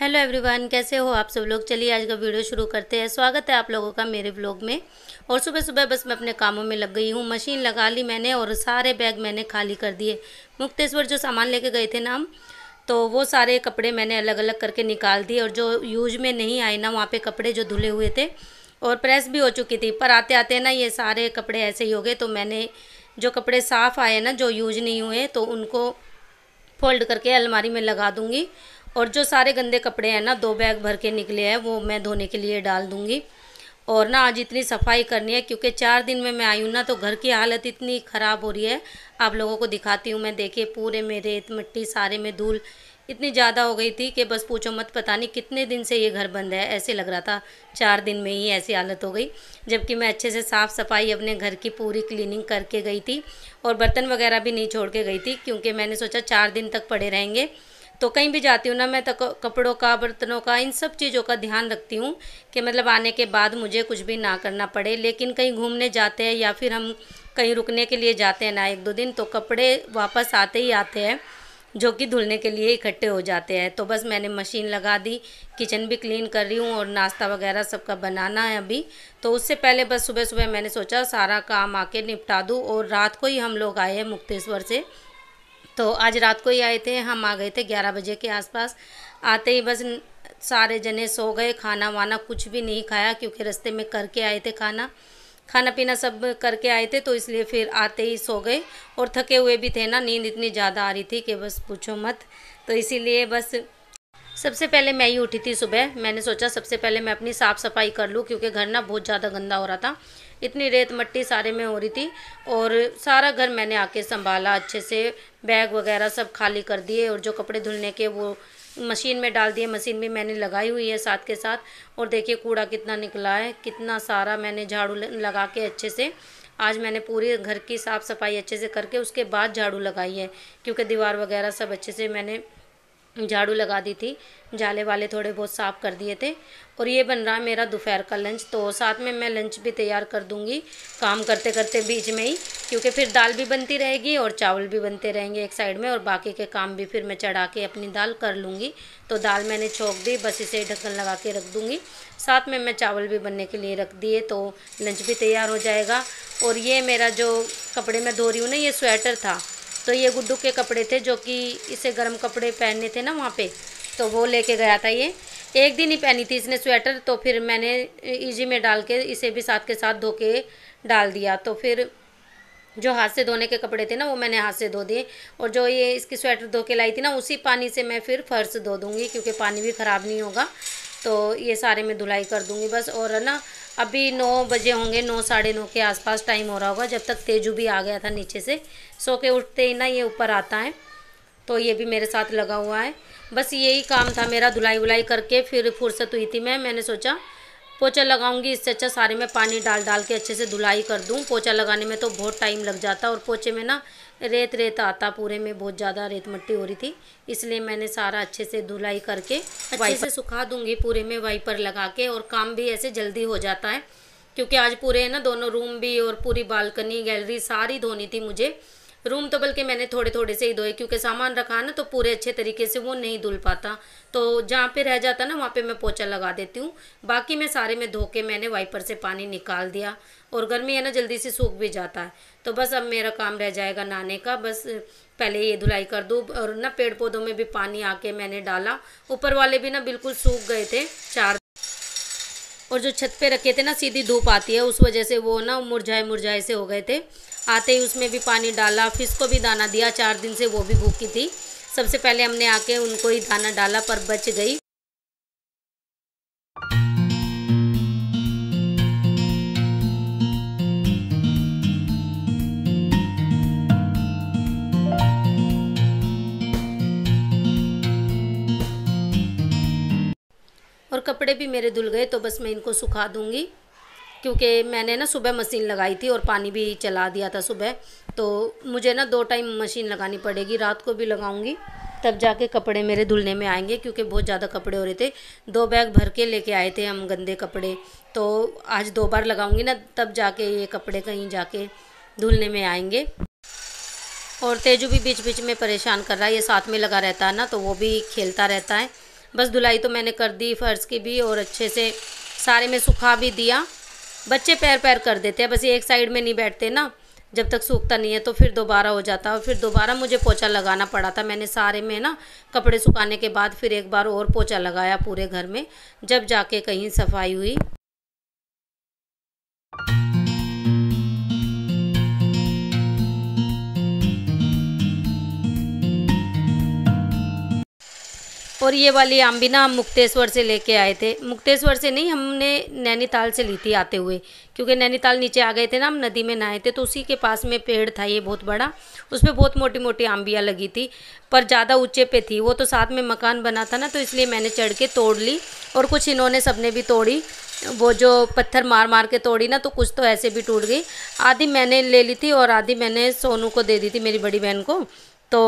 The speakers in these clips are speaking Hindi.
हेलो एवरीवन कैसे हो आप सब लोग चलिए आज का वीडियो शुरू करते हैं स्वागत है आप लोगों का मेरे ब्लॉग में और सुबह सुबह बस मैं अपने कामों में लग गई हूँ मशीन लगा ली मैंने और सारे बैग मैंने खाली कर दिए मुक्तेश्वर जो सामान लेके गए थे ना हम तो वो सारे कपड़े मैंने अलग अलग करके निकाल दिए और जो यूज में नहीं आए ना वहाँ पर कपड़े जो धुले हुए थे और प्रेस भी हो चुकी थी पर आते आते ना ये सारे कपड़े ऐसे ही हो गए तो मैंने जो कपड़े साफ़ आए ना जो यूज नहीं हुए तो उनको फोल्ड करके अलमारी में लगा दूँगी और जो सारे गंदे कपड़े हैं ना दो बैग भर के निकले हैं वो मैं धोने के लिए डाल दूँगी और ना आज इतनी सफाई करनी है क्योंकि चार दिन में मैं आई हूँ ना तो घर की हालत इतनी ख़राब हो रही है आप लोगों को दिखाती हूँ मैं देखिए पूरे मेरे रेत मिट्टी सारे में धूल इतनी ज़्यादा हो गई थी कि बस पूछो मत पता नहीं कितने दिन से ये घर बंद है ऐसे लग रहा था चार दिन में ही ऐसी हालत हो गई जबकि मैं अच्छे से साफ़ सफाई अपने घर की पूरी क्लीनिंग करके गई थी और बर्तन वगैरह भी नहीं छोड़ के गई थी क्योंकि मैंने सोचा चार दिन तक पड़े रहेंगे तो कहीं भी जाती हूँ ना मैं तो कपड़ों का बर्तनों का इन सब चीज़ों का ध्यान रखती हूँ कि मतलब आने के बाद मुझे कुछ भी ना करना पड़े लेकिन कहीं घूमने जाते हैं या फिर हम कहीं रुकने के लिए जाते हैं ना एक दो दिन तो कपड़े वापस आते ही आते हैं जो कि धुलने के लिए इकट्ठे हो जाते हैं तो बस मैंने मशीन लगा दी किचन भी क्लीन कर रही हूँ और नाश्ता वगैरह सबका बनाना है अभी तो उससे पहले बस सुबह सुबह मैंने सोचा सारा काम आके निपटा दूँ और रात को ही हम लोग आए हैं मुक्तेश्वर से तो आज रात को ही आए थे हम आ गए थे ग्यारह बजे के आसपास आते ही बस सारे जने सो गए खाना वाना कुछ भी नहीं खाया क्योंकि रास्ते में करके आए थे खाना खाना पीना सब करके आए थे तो इसलिए फिर आते ही सो गए और थके हुए भी थे ना नींद इतनी ज़्यादा आ रही थी कि बस पूछो मत तो इसीलिए बस सबसे पहले मैं ही उठी थी सुबह मैंने सोचा सबसे पहले मैं अपनी साफ़ सफाई कर लूँ क्योंकि घर ना बहुत ज़्यादा गंदा हो रहा था इतनी रेत मट्टी सारे में हो रही थी और सारा घर मैंने आके संभाला अच्छे से बैग वगैरह सब खाली कर दिए और जो कपड़े धुलने के वो मशीन में डाल दिए मशीन भी मैंने लगाई हुई है साथ के साथ और देखिए कूड़ा कितना निकला है कितना सारा मैंने झाड़ू लगा के अच्छे से आज मैंने पूरे घर की साफ़ सफाई अच्छे से करके उसके बाद झाड़ू लगाई है क्योंकि दीवार वगैरह सब अच्छे से मैंने झाड़ू लगा दी थी जाले वाले थोड़े बहुत साफ़ कर दिए थे और ये बन रहा है मेरा दोपहर का लंच तो साथ में मैं लंच भी तैयार कर दूंगी काम करते करते बीच में ही क्योंकि फिर दाल भी बनती रहेगी और चावल भी बनते रहेंगे एक साइड में और बाकी के काम भी फिर मैं चढ़ा के अपनी दाल कर लूँगी तो दाल मैंने छोंक दी बस इसे ढक्कन लगा के रख दूँगी साथ में मैं चावल भी बनने के लिए रख दिए तो लंच भी तैयार हो जाएगा और ये मेरा जो कपड़े में धो रही हूँ ना ये स्वेटर था तो ये गुड्डू के कपड़े थे जो कि इसे गर्म कपड़े पहनने थे ना वहाँ पे तो वो लेके गया था ये एक दिन ही पहनी थी इसने स्वेटर तो फिर मैंने ईजी में डाल के इसे भी साथ के साथ धो के डाल दिया तो फिर जो हाथ से धोने के कपड़े थे ना वो मैंने हाथ से धो दिए और जो ये इसकी स्वेटर धो के लाई थी ना उसी पानी से मैं फिर फर्श धो दूँगी क्योंकि पानी भी ख़राब नहीं होगा तो ये सारे मैं धुलाई कर दूँगी बस और है ना अभी नौ बजे होंगे नौ साढ़े नौ के आसपास टाइम हो रहा होगा जब तक तेजू भी आ गया था नीचे से सो के उठते ही ना ये ऊपर आता है तो ये भी मेरे साथ लगा हुआ है बस यही काम था मेरा धुलाई वुलाई करके फिर फुर्सत हुई थी मैं मैंने सोचा पोछा लगाऊंगी इससे अच्छा सारे में पानी डाल डाल के अच्छे से धुलाई कर दूँ पोचा लगाने में तो बहुत टाइम लग जाता और पोछे में ना रेत रेत आता पूरे में बहुत ज़्यादा रेत मट्टी हो रही थी इसलिए मैंने सारा अच्छे से धुलाई करके अच्छे से सुखा दूँगी पूरे में वाइपर लगा के और काम भी ऐसे जल्दी हो जाता है क्योंकि आज पूरे ना दोनों रूम भी और पूरी बालकनी गैलरी सारी धोनी थी मुझे रूम तो बल्कि मैंने थोड़े थोड़े से ही धोए क्योंकि सामान रखा ना तो पूरे अच्छे तरीके से वो नहीं धुल पाता तो जहाँ पे रह जाता ना वहाँ पे मैं पोछा लगा देती हूँ बाकी मैं सारे में धो के मैंने वाइपर से पानी निकाल दिया और गर्मी है ना जल्दी से सूख भी जाता है तो बस अब मेरा काम रह जाएगा नहाने का बस पहले ये धुलाई कर दूँ और ना पेड़ पौधों में भी पानी आके मैंने डाला ऊपर वाले भी ना बिल्कुल सूख गए थे चार और जो छत पे रखे थे ना सीधी धूप आती है उस वजह से वो ना मुरझाए मुरझाए से हो गए थे आते ही उसमें भी पानी डाला फिर को भी दाना दिया चार दिन से वो भी भूखी थी सबसे पहले हमने आके उनको ही दाना डाला पर बच गई और कपड़े भी मेरे धुल गए तो बस मैं इनको सुखा दूंगी क्योंकि मैंने ना सुबह मशीन लगाई थी और पानी भी चला दिया था सुबह तो मुझे ना दो टाइम मशीन लगानी पड़ेगी रात को भी लगाऊंगी तब जाके कपड़े मेरे धुलने में आएंगे क्योंकि बहुत ज़्यादा कपड़े हो रहे थे दो बैग भर के लेके आए थे हम गंदे कपड़े तो आज दो बार लगाऊंगी ना तब जाके ये कपड़े कहीं जाके धुलने में आएंगे और तेजू भी बीच बीच में परेशान कर रहा है ये साथ में लगा रहता है ना तो वो भी खेलता रहता है बस धुलाई तो मैंने कर दी फ़र्श की भी और अच्छे से सारे में सुखा भी दिया बच्चे पैर पैर कर देते हैं बस ये एक साइड में नहीं बैठते ना जब तक सूखता नहीं है तो फिर दोबारा हो जाता और फिर दोबारा मुझे पोछा लगाना पड़ा था मैंने सारे में ना कपड़े सुखाने के बाद फिर एक बार और पोछा लगाया पूरे घर में जब जाके कहीं सफाई हुई और ये वाली आम भी ना हम मुक्तेश्वर से लेके आए थे मुक्तेश्वर से नहीं हमने नैनीताल से ली थी आते हुए क्योंकि नैनीताल नीचे आ गए थे ना हम नदी में नहाए थे तो उसी के पास में पेड़ था ये बहुत बड़ा उस पर बहुत मोटी मोटी आम्बियाँ लगी थी पर ज़्यादा ऊंचे पे थी वो तो साथ में मकान बना था ना तो इसलिए मैंने चढ़ के तोड़ ली और कुछ इन्होंने सबने भी तोड़ी वो जो पत्थर मार मार के तोड़ी ना तो कुछ तो ऐसे भी टूट गई आधी मैंने ले ली थी और आधी मैंने सोनू को दे दी थी मेरी बड़ी बहन को तो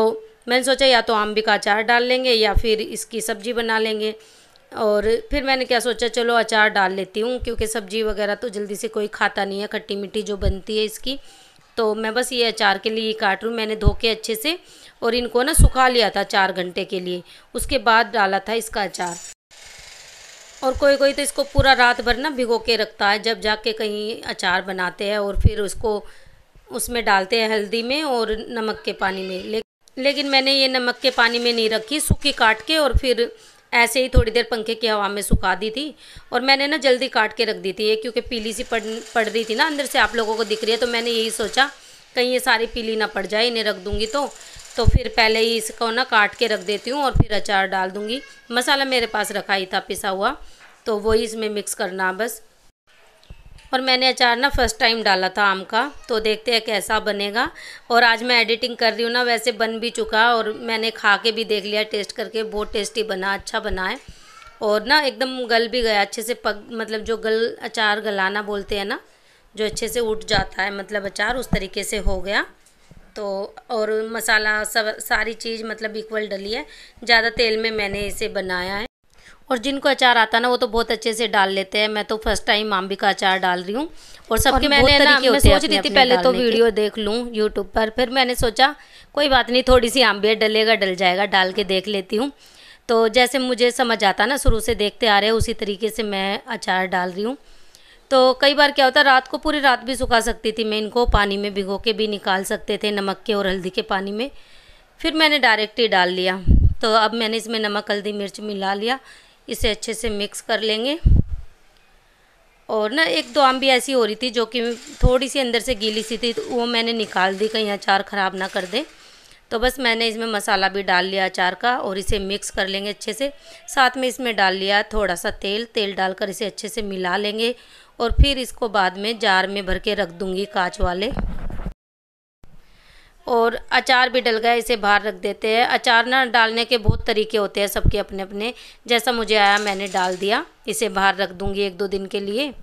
मैंने सोचा या तो आम का अचार डाल लेंगे या फिर इसकी सब्ज़ी बना लेंगे और फिर मैंने क्या सोचा चलो अचार डाल लेती हूँ क्योंकि सब्ज़ी वगैरह तो जल्दी से कोई खाता नहीं है खट्टी मिट्टी जो बनती है इसकी तो मैं बस ये अचार के लिए काट रूँ मैंने धो के अच्छे से और इनको ना सुखा लिया था चार घंटे के लिए उसके बाद डाला था इसका अचार और कोई कोई तो इसको पूरा रात भर ना भिगो के रखता है जब जाके कहीं अचार बनाते हैं और फिर उसको उसमें डालते हैं हल्दी में और नमक के पानी में लेकिन लेकिन मैंने ये नमक के पानी में नहीं रखी सूखी काट के और फिर ऐसे ही थोड़ी देर पंखे की हवा में सुखा दी थी और मैंने ना जल्दी काट के रख दी थी ये क्योंकि पीली सी पड़ पड़ रही थी ना अंदर से आप लोगों को दिख रही है तो मैंने यही सोचा कहीं ये सारी पीली ना पड़ जाए इन्हें रख दूँगी तो तो फिर पहले ही इसको ना काट के रख देती हूँ और फिर अचार डाल दूँगी मसाला मेरे पास रखा ही था पिसा हुआ तो वही इसमें मिक्स करना बस और मैंने अचार ना फ़र्स्ट टाइम डाला था आम का तो देखते हैं कैसा बनेगा और आज मैं एडिटिंग कर रही हूँ ना वैसे बन भी चुका और मैंने खा के भी देख लिया टेस्ट करके बहुत टेस्टी बना अच्छा बना है और ना एकदम गल भी गया अच्छे से पक मतलब जो गल अचार गलाना बोलते हैं ना जो अच्छे से उठ जाता है मतलब अचार उस तरीके से हो गया तो और मसाला सब सारी चीज़ मतलब इक्वल डली है ज़्यादा तेल में मैंने इसे बनाया है और जिनको अचार आता ना वो तो बहुत अच्छे से डाल लेते हैं मैं तो फर्स्ट टाइम आम्बी का अचार डाल रही हूँ और सबके मैंने ना मैं सोच रही थी पहले तो वीडियो देख लूँ यूट्यूब पर फिर मैंने सोचा कोई बात नहीं थोड़ी सी आम्बी डलेगा डल जाएगा डाल के देख लेती हूँ तो जैसे मुझे समझ आता ना शुरू से देखते आ रहे उसी तरीके से मैं अचार डाल रही हूँ तो कई बार क्या होता है रात को पूरी रात भी सुखा सकती थी मैं इनको पानी में भिगो के भी निकाल सकते थे नमक के और हल्दी के पानी में फिर मैंने डायरेक्ट ही डाल लिया तो अब मैंने इसमें नमक हल्दी मिर्च मिला लिया इसे अच्छे से मिक्स कर लेंगे और ना एक दो आम भी ऐसी हो रही थी जो कि थोड़ी सी अंदर से गीली सी थी तो वो मैंने निकाल दी कहीं अचार ख़राब ना कर दे तो बस मैंने इसमें मसाला भी डाल लिया अचार का और इसे मिक्स कर लेंगे अच्छे से साथ में इसमें डाल लिया थोड़ा सा तेल तेल डालकर इसे अच्छे से मिला लेंगे और फिर इसको बाद में जार में भर के रख दूँगी कांच वाले और अचार भी डल गया इसे बाहर रख देते हैं अचार ना डालने के बहुत तरीके होते हैं सबके अपने अपने जैसा मुझे आया मैंने डाल दिया इसे बाहर रख दूँगी एक दो दिन के लिए